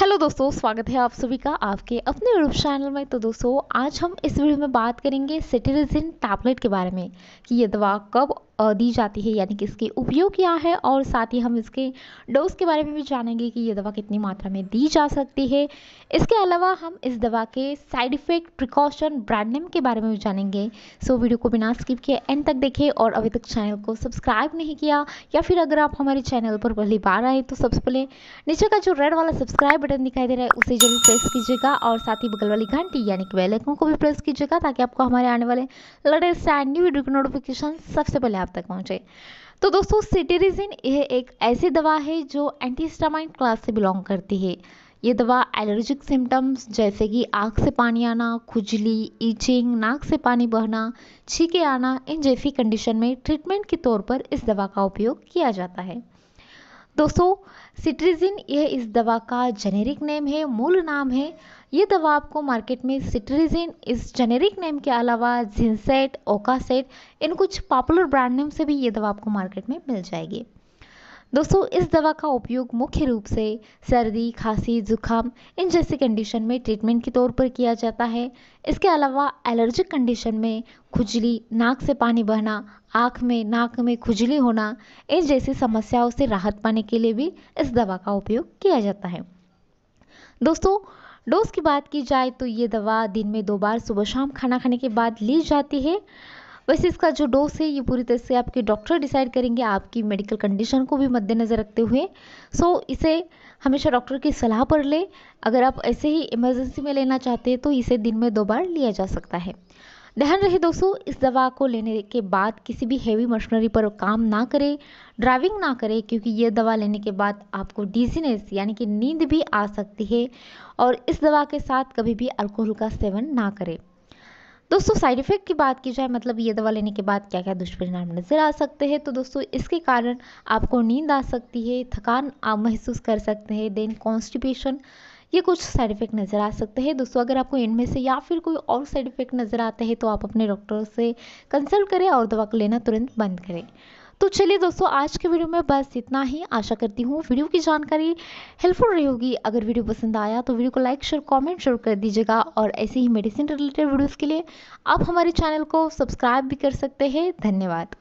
hello दोस्तों स्वागत है आप सभी का आपके अपने यूट्यूब चैनल में तो दोस्तों आज हम इस वीडियो में बात करेंगे सिटीरिजिन टैबलेट के बारे में कि ये दवा कब दी जाती है यानी कि इसके उपयोग क्या है और साथ ही हम इसके डोज के बारे में भी जानेंगे कि ये दवा कितनी मात्रा में दी जा सकती है इसके अलावा हम इस दवा के side effect precaution brand name के बारे में भी जानेंगे सो वीडियो को बिना स्किप किए एंड तक देखें और अभी तक चैनल को सब्सक्राइब नहीं किया या फिर अगर आप हमारे चैनल पर पहली बार आए तो सबसे पहले नीचे का जो रेड वाला सब्सक्राइब बटन दिखाई दे रहा है उसे जरूर प्रेस कीजिएगा और साथ ही बगल वाली घंटी यानी कि बेल को भी प्रेस कीजिएगा ताकि आपको हमारे आने वाले लड़े से न्यू वीडियो की नोटिफिकेशन सबसे पहले आप बात तक पहुँचे तो दोस्तों सिटीरिजिन यह एक ऐसी दवा है जो एंटीस्टामाइन क्लास से बिलोंग करती है ये दवा एलर्जिक सिम्टम्स जैसे कि आँख से पानी आना खुजली ईचिंग नाक से पानी बहना छीके आना इन जैसी कंडीशन में ट्रीटमेंट के तौर पर इस दवा का उपयोग किया जाता है दोस्तों सिट्रिजिन यह इस दवा का जेनेरिक नेम है मूल नाम है ये दवा आपको मार्केट में सिट्रिजिन इस जेनेरिक नेम के अलावा जिनसेट ओकासेट इन कुछ पॉपुलर ब्रांड नेम से भी ये दवा आपको मार्केट में मिल जाएगी दोस्तों इस दवा का उपयोग मुख्य रूप से सर्दी खांसी जुखाम इन जैसी कंडीशन में ट्रीटमेंट के तौर पर किया जाता है इसके अलावा एलर्जिक कंडीशन में खुजली नाक से पानी बहना आँख में नाक में खुजली होना इन जैसी समस्याओं से राहत पाने के लिए भी इस दवा का उपयोग किया जाता है दोस्तों डोज की बात की जाए तो ये दवा दिन में दो बार सुबह शाम खाना खाने के बाद ली जाती है वैसे इसका जो डोज है ये पूरी तरह से आपके डॉक्टर डिसाइड करेंगे आपकी मेडिकल कंडीशन को भी मद्देनज़र रखते हुए सो इसे हमेशा डॉक्टर की सलाह पर लें अगर आप ऐसे ही इमरजेंसी में लेना चाहते हैं तो इसे दिन में दो बार लिया जा सकता है ध्यान रहे दोस्तों इस दवा को लेने के बाद किसी भी हैवी मशीनरी पर काम ना करें ड्राइविंग ना करें क्योंकि ये दवा लेने के बाद आपको डिजीनेस यानी कि नींद भी आ सकती है और इस दवा के साथ कभी भी अल्कोहल का सेवन ना करें दोस्तों साइड इफ़ेक्ट की बात की जाए मतलब ये दवा लेने के बाद क्या क्या दुष्परिणाम नज़र आ सकते हैं तो दोस्तों इसके कारण आपको नींद आ सकती है थकान आप महसूस कर सकते हैं देन कॉन्स्टिपेशन ये कुछ साइड इफ़ेक्ट नज़र आ सकते हैं दोस्तों अगर आपको इनमें से या फिर कोई और साइड इफ़ेक्ट नज़र आते हैं तो आप अपने डॉक्टर से कंसल्ट करें और दवा को लेना तुरंत बंद करें तो चलिए दोस्तों आज के वीडियो में बस इतना ही आशा करती हूँ वीडियो की जानकारी हेल्पफुल रही होगी अगर वीडियो पसंद आया तो वीडियो को लाइक शेयर कॉमेंट शेयर कर दीजिएगा और ऐसे ही मेडिसिन रिलेटेड वीडियोज़ के लिए आप हमारे चैनल को सब्सक्राइब भी कर सकते हैं धन्यवाद